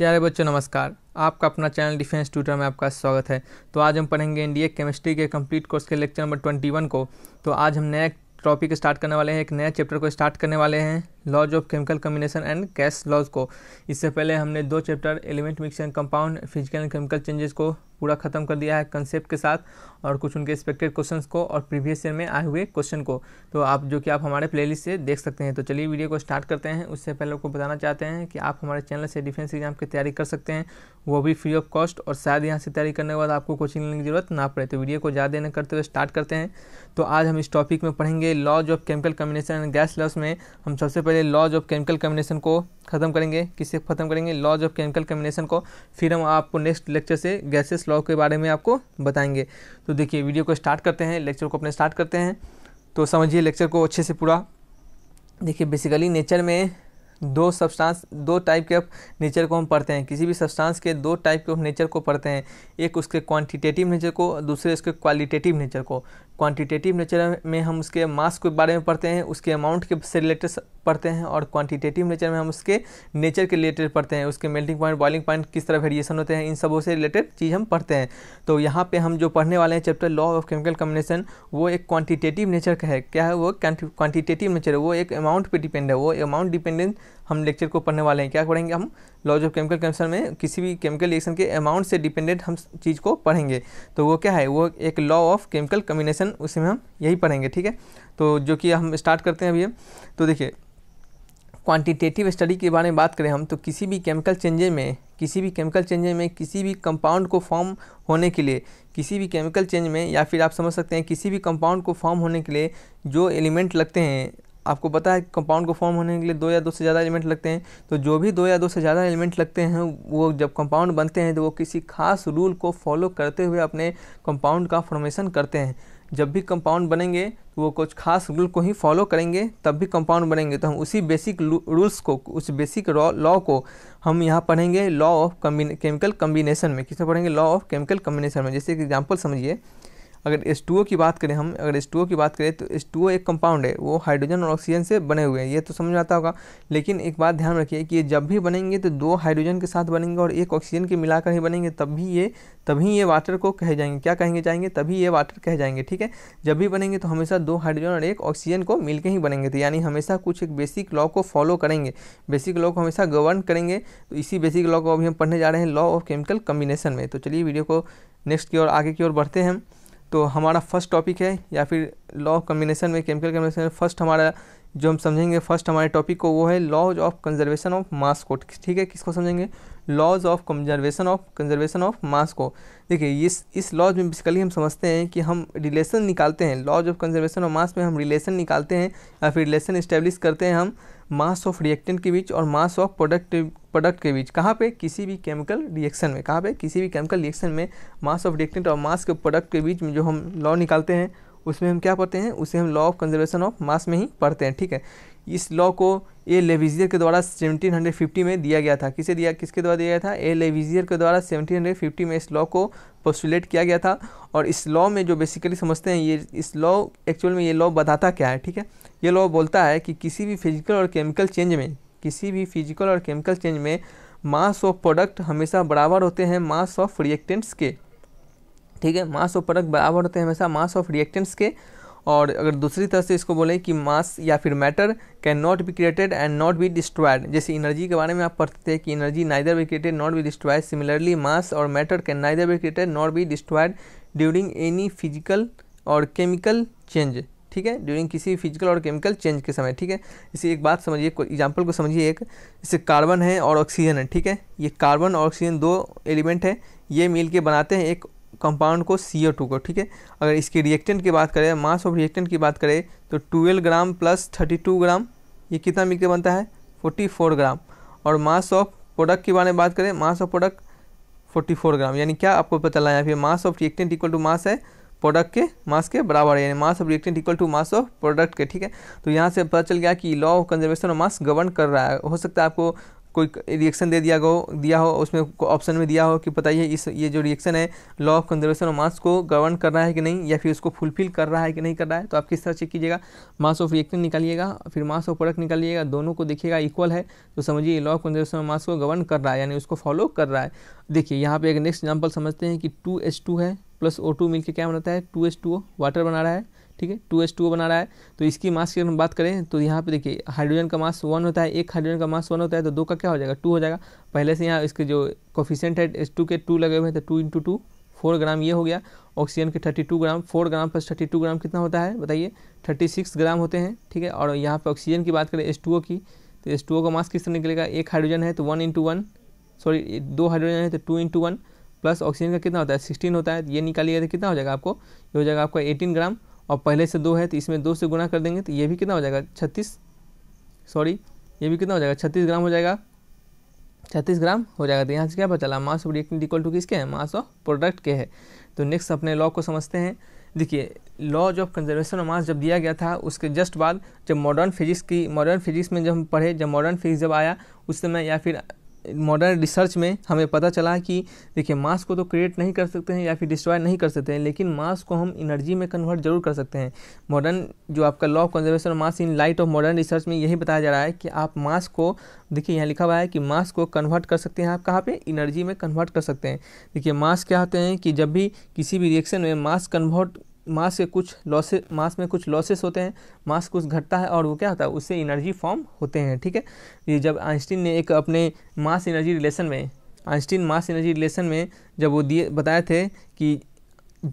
प्यारे बच्चों नमस्कार आपका अपना चैनल डिफेंस ट्यूटर में आपका स्वागत है तो आज हम पढ़ेंगे इंडिया केमिस्ट्री के कंप्लीट कोर्स के लेक्चर नंबर ट्वेंटी वन को तो आज हम नया टॉपिक स्टार्ट करने वाले हैं एक नया चैप्टर को स्टार्ट करने वाले हैं laws of chemical combination and gas laws को इससे पहले हमने दो chapter element mix and compound physical and chemical changes को पूरा खत्म कर दिया है कंसेप्ट के साथ और कुछ उनके एक्सपेक्टेड क्वेश्चंस को और प्रीवियस ईयर में आए हुए क्वेश्चन को तो आप जो कि आप हमारे प्लेलिस्ट से देख सकते हैं तो चलिए वीडियो को स्टार्ट करते हैं उससे पहले आपको बताना चाहते हैं कि आप हमारे चैनल से डिफेंस एग्जाम की तैयारी कर सकते हैं वो भी फ्री ऑफ कॉस्ट और शायद यहाँ से तैयारी करने के बाद आपको कोचिंग लेने की जरूरत ना पड़े तो वीडियो को ज़्यादा देने करते हुए स्टार्ट करते हैं तो आज हम इस टॉपिक में पढ़ेंगे laws of chemical combination and gas laws में हम सबसे पहले लॉज ऑफ केमिकल कम्बिनेशन को ख़त्म करेंगे किससे ख़त्म करेंगे लॉज ऑफ केमिकल कम्बिनेशन को फिर हम आपको नेक्स्ट लेक्चर से गैसेस लॉ के बारे में आपको बताएंगे तो देखिए वीडियो को स्टार्ट करते हैं लेक्चर को अपने स्टार्ट करते हैं तो समझिए लेक्चर को अच्छे से पूरा देखिए बेसिकली नेचर में दो सब्सटेंस दो टाइप के ऑफ नेचर को हम पढ़ते हैं किसी भी सब्सटेंस के दो टाइप के ऑफ नेचर को पढ़ते हैं एक उसके क्वांटिटेटिव नेचर को दूसरे उसके क्वालिटेटिव नेचर को क्वांटिटेटिव नेचर में हम उसके मास के बारे में पढ़ते हैं उसके अमाउंट के से रिलेटेड पढ़ते हैं और क्वांटिटेटिव नेचर में हम उसके नेचर के रिलेटेड पढ़ते हैं उसके मेल्टिंग पॉइंट बॉइलिंग पॉइंट किस तरह वेरिएशन होते हैं इन सबों से रिलेटेड चीज़ हम पढ़ते हैं तो यहाँ पे हम जो पढ़ने वाले हैं chapter law of chemical combination वो एक क्वांटिटेटिव नेचर का है क्या है वो क्वांटिटेटिव नेचर है वो एक अमाउंट पर डिपेंड है वो अमाउंट डिपेंडेंट हम लेक्चर को पढ़ने वाले हैं क्या पढ़ेंगे हम लॉज ऑफ केमिकल कंसेप्शन में किसी भी केमिकल रिएक्शन के अमाउंट से डिपेंडेंट हम चीज़ को पढ़ेंगे तो वो क्या है वो एक लॉ ऑफ केमिकल कम्बिनेशन उसमें हम यही पढ़ेंगे ठीक है तो जो कि हम स्टार्ट करते हैं अभी तो देखिए क्वांटिटेटिव स्टडी के बारे में बात करें हम तो किसी भी केमिकल चेंजे में किसी भी केमिकल चेंज में किसी भी कंपाउंड को फॉर्म होने के लिए किसी भी केमिकल चेंज में या फिर आप समझ सकते हैं किसी भी कंपाउंड को फॉर्म होने के लिए जो एलिमेंट लगते हैं आपको पता है कंपाउंड को फॉर्म होने के लिए दो या दो से ज़्यादा एलिमेंट लगते हैं तो जो भी दो या दो से ज़्यादा एलिमेंट लगते हैं वो जब कंपाउंड बनते हैं तो वो किसी खास रूल को फॉलो करते हुए अपने कंपाउंड का फॉर्मेशन करते हैं जब भी कंपाउंड बनेंगे तो वो कुछ खास रूल को ही फॉलो करेंगे तब भी कंपाउंड बनेंगे तो हम उसी बेसिक रूल्स को उस बेसिक लॉ को हम यहाँ पढ़ेंगे लॉ ऑफ केमिकल कम्बिनेशन में किसे पढ़ेंगे लॉ ऑफ केमिकल कम्बिनेशन में जैसे एक एग्जाम्पल समझिए अगर एस टू ओ की बात करें हम अगर एस टू ओ की बात करें तो एस टू ओ एक कंपाउंड है वो हाइड्रोजन और ऑक्सीजन से बने हुए हैं ये तो समझ आता होगा लेकिन एक बात ध्यान रखिए कि ये जब भी बनेंगे तो दो हाइड्रोजन के साथ बनेंगे और एक ऑक्सीजन के मिलाकर ही बनेंगे तब भी ये तभी ये वाटर को कहे जाएंगे क्या कहेंगे जाएंगे तभी ये वाटर कहे जाएंगे ठीक है जब भी बनेंगे तो हमेशा दो हाइड्रोजन और एक ऑक्सीजन को मिलकर ही बनेंगे तो यानी हमेशा कुछ एक बेसिक लॉ को फॉलो करेंगे बेसिक लॉ को हमेशा गवर्न करेंगे तो इसी बेसिक लॉ को अभी हम पढ़ने जा रहे हैं लॉ ऑफ केमिकल कम्बिनेशन में तो चलिए वीडियो को नेक्स्ट की ओर आगे की ओर बढ़ते हैं तो हमारा फर्स्ट टॉपिक है या फिर लॉ ऑफ कम्बिनेशन में केमिकल कम्बिनेशन में फर्स्ट हमारा जो हम समझेंगे फर्स्ट हमारे टॉपिक को वो है laws of conservation of mass को ठीक है किसको समझेंगे laws of conservation of conservation of mass को देखिए इस इस लॉज में बेसिकली हम समझते हैं कि हम रिलेशन निकालते हैं laws of conservation of mass में हम रिलेशन निकालते हैं या फिर रिलेशन इस्टेब्लिश करते हैं हम मास ऑफ रिएक्टेंट के बीच और मास ऑफ प्रोडक्ट प्रोडक्ट के बीच कहाँ पे किसी भी केमिकल रिएक्शन में कहाँ पे किसी भी केमिकल रिएक्शन में मास ऑफ रिएक्टेंट और मास के प्रोडक्ट के बीच में जो हम लॉ निकालते हैं उसमें हम क्या पढ़ते हैं उसे हम law of conservation of mass में ही पढ़ते हैं ठीक है इस लॉ को ए लेविजियर के द्वारा 1750 में दिया गया था किसे दिया किसके द्वारा दिया गया था ए लेविजियर के द्वारा 1750 में इस लॉ को पोस्टुलेट किया गया था और इस लॉ में जो बेसिकली समझते हैं ये इस लॉ एक्चुअल में ये लॉ बताता क्या है ठीक है ये लॉ बोलता है कि किसी भी फिजिकल और केमिकल चेंज में किसी भी फिजिकल और केमिकल चेंज में मास ऑफ प्रोडक्ट हमेशा बराबर होते हैं मास ऑफ रिएक्टेंट्स के ठीक है मास ऑफ प्रोडक्ट बराबर होते हैं हमेशा मास ऑफ रिएक्टेंट्स के और अगर दूसरी तरह से इसको बोले कि मास या फिर matter can not be created and not be destroyed जैसे एनर्जी के बारे में आप पढ़ते थे कि energy neither be created not be destroyed similarly mass और matter can neither be created not be destroyed during any physical और केमिकल चेंज ठीक है ड्यूरिंग किसी फिजिकल और केमिकल चेंज के समय ठीक है इसे एक बात समझिए एग्जाम्पल को समझिए एक इसे कार्बन है और ऑक्सीजन है ठीक है ये कार्बन और ऑक्सीजन दो एलिमेंट है ये मिल के बनाते हैं एक कंपाउंड को सी ओ टू को ठीक है अगर इसकी रिएक्टेंट की बात करें मास ऑफ रिएक्टेंट की बात करें तो twelve gram plus thirty two gram ये कितना मिलकर बनता है फोर्टी फोर ग्राम और मास ऑफ प्रोडक्ट के बारे में बात करें mass of product forty four gram यानी क्या आपको पता चला फिर mass of reactant equal to mass है प्रोडक्ट के मास के बराबर है यानी mass of reactant equal to mass of product के ठीक है तो यहाँ से पता चल गया कि law of conservation of mass govern कर रहा है हो सकता है आपको कोई रिएक्शन दे दिया हो दिया हो उसमें ऑप्शन में दिया हो कि बताइए इस ये जो रिएक्शन है law of conservation of mass को गवर्न कर रहा है कि नहीं या फिर उसको फुलफिल कर रहा है कि नहीं कर रहा है तो आप किस तरह चेक कीजिएगा मास ऑफ रिएक्शन निकालिएगा फिर मास ऑफ प्रोडक्ट निकालिएगा दोनों को देखिएगा इक्वल है तो समझिए law of conservation of mass को गवर्न कर रहा है यानी उसको फॉलो कर रहा है देखिए यहाँ पर एक नेक्स्ट एग्जाम्पल समझते हैं कि टू है प्लस ओ टू मिलकर क्या बनाता है two H two O water बना रहा है ठीक है टू एस टू बना रहा है तो इसकी मास की अगर हम बात करें तो यहाँ पे देखिए हाइड्रोजन का मास वन होता है एक हाइड्रोजन का मास वन होता है तो दो का क्या हो जाएगा टू हो जाएगा पहले से यहाँ इसके जो कोफिशेंट है एस टू के टू लगे हुए हैं तो two into two four gram ये हो गया ऑक्सीजन के thirty two gram four gram plus thirty two gram कितना होता है बताइए थर्टी सिक्स ग्राम होते हैं ठीक है और यहाँ पर ऑक्सीजन की बात करें एस टू ओ की तो एस टू ओ का मास किस तरह निकलेगा एक हाइड्रोजन है तो वन इंटू वन सॉरी दो हाइड्रोजन है तो two into one plus oxygen का कितना होता है सिक्सटीन होता है ये निकालिएगा तो कितना हो जाएगा आपको ये हो जाएगा आपका एटीन ग्राम और पहले से दो है तो इसमें दो से गुना कर देंगे तो ये भी कितना हो जाएगा छत्तीस सॉरी ये भी कितना हो जाएगा छत्तीस ग्राम हो जाएगा छत्तीस ग्राम हो जाएगा तो यहाँ से क्या पता चला mass of reactant equal to किसके हैं मास ऑफ प्रोडक्ट के है तो नेक्स्ट अपने लॉ को समझते हैं देखिए laws of conservation of mass जब दिया गया था उसके जस्ट बाद जब मॉडर्न फिजिक्स की मॉडर्न फिजिक्स में जब हम पढ़े जब मॉडर्न फिजिक्स जब आया उस समय या फिर मॉडर्न रिसर्च में हमें पता चला कि देखिए मास को तो क्रिएट नहीं कर सकते हैं या फिर डिस्ट्रॉय नहीं कर सकते हैं लेकिन मास को हम एनर्जी में कन्वर्ट जरूर कर सकते हैं मॉडर्न जो आपका law of conservation mass in light of modern research में यही बताया जा रहा है कि आप मास को देखिए यहाँ लिखा हुआ है कि मास को कन्वर्ट कर सकते हैं आप कहाँ पर इनर्जी में कन्वर्ट कर सकते हैं देखिए मास क्या होते हैं कि जब भी किसी भी रिएक्शन में मास कन्वर्ट मास के कुछ लॉसे मास में कुछ लॉसेस होते हैं मास कुछ घटता है और वो क्या होता है उससे एनर्जी फॉर्म होते हैं ठीक है ये जब आइंस्टीन ने एक अपने मास एनर्जी रिलेशन में आइंस्टीन मास एनर्जी रिलेशन में जब वो दिए बताए थे कि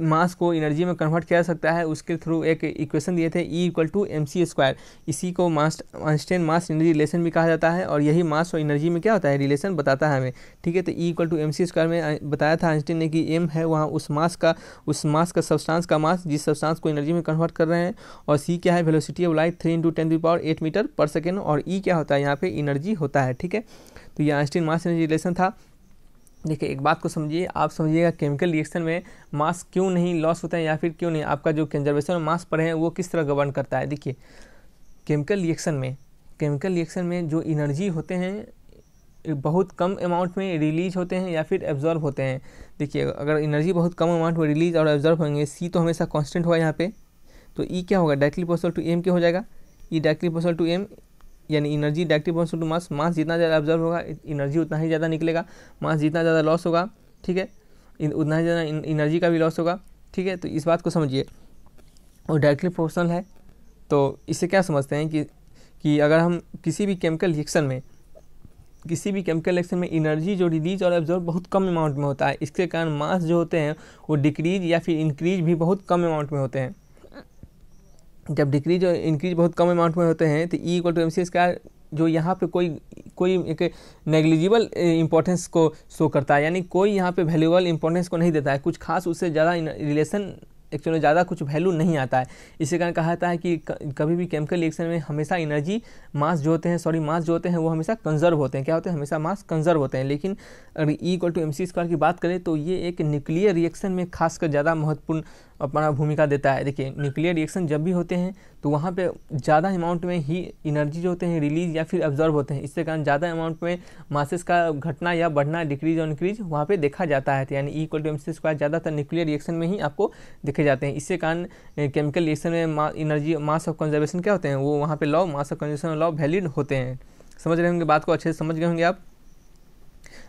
मास को एनर्जी में कन्वर्ट किया जा सकता है उसके थ्रू एक इक्वेशन दिए थे E equal to M C square इसी को mass Einstein mass energy relation भी कहा जाता है और यही मास और एनर्जी में क्या होता है रिलेशन बताता है हमें ठीक है तो E equal to M C square में बताया था आइंस्टाइन ने कि एम है वहाँ उस मास का उस मास का सब्सटांस का मास जिस सब्सटांस को एनर्जी में कन्वर्ट कर रहे हैं और सी क्या है velocity of light three into ten power eight meter per second और ई e क्या होता है यहाँ पर एनर्जी होता है ठीक है तो ये आइंस्टीन मास एनर्जी रिलेशन था देखिए एक बात को समझिए आप समझिएगा केमिकल रिएक्शन में मास क्यों नहीं लॉस होता है या फिर क्यों नहीं आपका जो कंजर्वेशन ऑफ मास पर है वो किस तरह गवर्न करता है देखिए केमिकल रिएक्शन में केमिकल रिएक्शन में जो इनर्जी होते हैं बहुत कम अमाउंट में रिलीज होते हैं या फिर एब्जॉर्ब होते हैं देखिए अगर एनर्जी बहुत कम अमाउंट में रिलीज और एब्जॉर्ब होंगे सी तो हमेशा कॉन्स्टेंट हुआ यहाँ पर तो ई e क्या होगा डायरेक्टली पोसल टू एम क्या हो जाएगा ई डायरेक्टली पोसल टू एम यानी energy directly point to mass mass जितना ज़्यादा ऑब्जर्व होगा एनर्जी उतना ही ज़्यादा निकलेगा मास जितना ज़्यादा लॉस होगा ठीक है उतना ही ज़्यादा एनर्जी का भी लॉस होगा ठीक है तो इस बात को समझिए और डायरेक्टली प्रोपोर्शनल है तो इससे क्या समझते हैं कि कि अगर हम किसी भी केमिकल रिएक्शन में किसी भी केमिकल रिएक्शन में एनर्जी जो रिलीज और एब्जॉर्ब बहुत कम अमाउंट में होता है इसके कारण मास जो होते हैं वो डिक्रीज या फिर इंक्रीज भी बहुत कम अमाउंट में होते हैं जब डिक्रीज और इंक्रीज बहुत कम अमाउंट में होते हैं तो E equal to M C square जो यहाँ पे कोई कोई एक नेग्लिजिबल इंपॉर्टेंस को शो करता है यानी कोई यहाँ पे वैल्यूबल इंपॉर्टेंस को नहीं देता है कुछ खास उससे ज़्यादा रिलेशन एक्चुअली ज़्यादा कुछ वैल्यू नहीं आता है इसी कारण कहा जाता है कि कभी भी केमिकल रिएक्शन में हमेशा एनर्जी मास जो होते हैं सॉरी मास जो होते हैं वो हमेशा कंजर्व होते हैं क्या होते हैं हमेशा मास कंजर्व होते हैं लेकिन अगर E equal to M C square की बात करें तो ये एक न्यूक्लियर रिएक्शन में खासकर ज़्यादा महत्वपूर्ण अपना भूमिका देता है देखिए न्यूक्लियर रिएक्शन जब भी होते हैं तो वहाँ पे ज़्यादा अमाउंट में ही एनर्जी जो होते हैं रिलीज या फिर अब्जॉर्व होते हैं इसके कारण ज़्यादा अमाउंट में मासेस का घटना या बढ़ना डिक्रीज और इंक्रीज वहाँ पे देखा जाता है तो यानी equal to M C square ज़्यादातर न्यूक्लियर रिएक्शन में ही आपको देखे जाते हैं इसके कारण केमिकल रिएक्शन में energy energy mass of conservation क्या होते हैं वो वहाँ पर law mass of conservation law valid होते हैं समझ रहे होंगे बात को अच्छे से समझ गए होंगे आप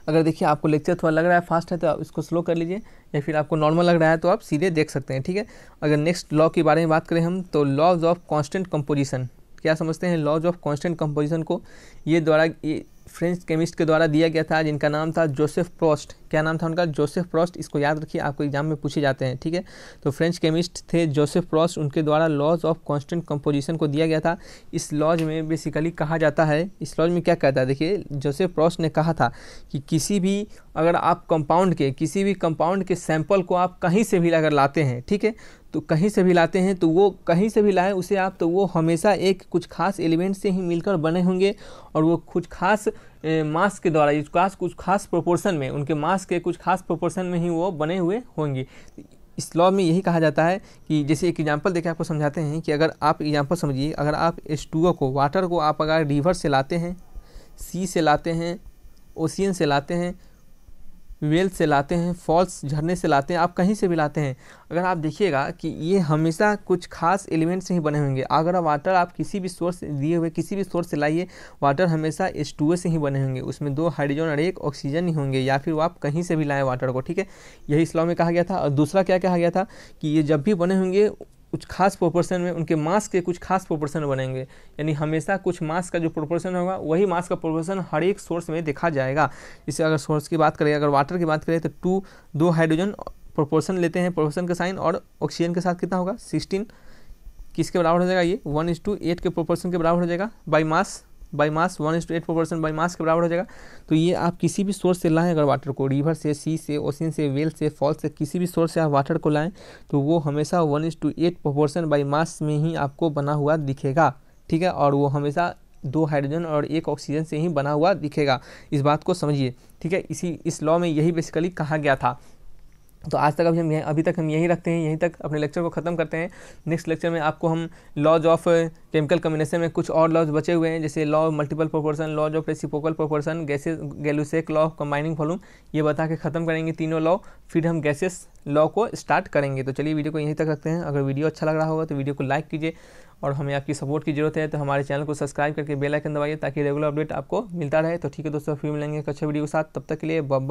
अगर देखिए आपको लेक्चर थोड़ा लग रहा है फास्ट है तो आप इसको स्लो कर लीजिए या फिर आपको नॉर्मल लग रहा है तो आप सीधे देख सकते हैं ठीक है अगर नेक्स्ट लॉ के बारे में बात करें हम तो लॉज ऑफ कॉन्स्टेंट कंपोजिशन क्या समझते हैं लॉज ऑफ कॉन्स्टेंट कंपोजिशन को ये द्वारा फ्रेंच केमिस्ट के द्वारा दिया गया था जिनका नाम था जोसेफ प्रोस्ट क्या नाम था उनका जोसेफ प्रोस्ट इसको याद रखिए आपको एग्जाम में पूछे जाते हैं ठीक है तो फ्रेंच केमिस्ट थे जोसेफ प्रोस्ट उनके द्वारा लॉज ऑफ कांस्टेंट कंपोजिशन को दिया गया था इस लॉज में बेसिकली कहा जाता है इस लॉज में क्या कहता है देखिए जोसेफ प्रोस्ट ने कहा था कि किसी भी अगर आप कंपाउंड के किसी भी कंपाउंड के सैंपल को आप कहीं से भी अगर लाते हैं ठीक है तो कहीं से भी लाते हैं तो वो कहीं से भी लाएं उसे आप तो वो हमेशा एक कुछ खास एलिमेंट से ही मिलकर बने होंगे और वो कुछ खास मास के द्वारा खास कुछ खास प्रोपोर्शन में उनके मास के कुछ खास प्रोपोर्शन में ही वो बने हुए होंगे इस लॉ में यही कहा जाता है कि जैसे एक एग्जाम्पल देकर आपको समझाते हैं कि अगर आप एग्जाम्पल समझिए अगर आप एस को वाटर को आप अगर रिवर से लाते हैं सी से लाते हैं ओशियन से लाते हैं वेल से लाते हैं फॉल्स झरने से लाते हैं आप कहीं से भी लाते हैं अगर आप देखिएगा कि ये हमेशा कुछ खास एलिमेंट से ही बने होंगे अगर वाटर आप किसी भी सोर्स दिए हुए किसी भी सोर्स से लाइए वाटर हमेशा एस से ही बने होंगे उसमें दो हाइड्रोजन और एक ऑक्सीजन ही होंगे या फिर आप कहीं से भी लाएँ वाटर को ठीक है यही इस्लाम में कहा गया था और दूसरा क्या कहा गया था कि ये जब भी बने होंगे कुछ खास प्रोपोर्शन में उनके मास के कुछ खास प्रोपोर्शन बनेंगे यानी हमेशा कुछ मास का जो प्रोपोर्शन होगा वही मास का प्रोपोर्शन हर एक सोर्स में देखा जाएगा जैसे अगर सोर्स की बात करें अगर वाटर की बात करें तो टू दो हाइड्रोजन प्रोपोर्शन लेते हैं प्रोपोर्शन का साइन और ऑक्सीजन के साथ कितना होगा सिक्सटीन किसके बराबर हो जाएगा ये वन इज टू एट के प्रोपोर्शन के बराबर हो जाएगा by mass by mass one is to eight percent by mass के बराबर हो जाएगा तो ये आप किसी भी सोर्स से लाएँ अगर वाटर को रिवर से सी से ओसिन से वेल से फॉल से किसी भी सोर्स से आप वाटर को लाएँ तो वो हमेशा one is to eight percent by mass में ही आपको बना हुआ दिखेगा ठीक है और वो हमेशा दो हाइड्रोजन और एक ऑक्सीजन से ही बना हुआ दिखेगा इस बात को समझिए ठीक है इसी इस लॉ में यही बेसिकली कहा गया था तो आज तक अभी हम अभी तक हम यहीं रखते हैं यहीं तक अपने लेक्चर को ख़त्म करते हैं नेक्स्ट लेक्चर में आपको हम लॉज ऑफ केमिकल कम्बिनेशन में कुछ और लॉज बचे हुए हैं जैसे law of multiple proportion laws of reciprocal proportion gases Gay Lussac law of combining volume ये बता के ख़त्म करेंगे तीनों लॉ फिर हम गैसेस लॉ को स्टार्ट करेंगे तो चलिए वीडियो को यहीं तक रखते हैं अगर वीडियो अच्छा लग रहा होगा तो वीडियो को लाइक कीजिए और हमें आपकी सपोर्ट की जरूरत है तो हमारे चैनल को सब्सक्राइब करके बेलाइकन दबाइए ताकि रेगुलर अपडेट आपको मिलता रहे तो ठीक है दोस्तों फिर मिलेंगे एक अच्छे वीडियो के साथ तब तक के लिए बब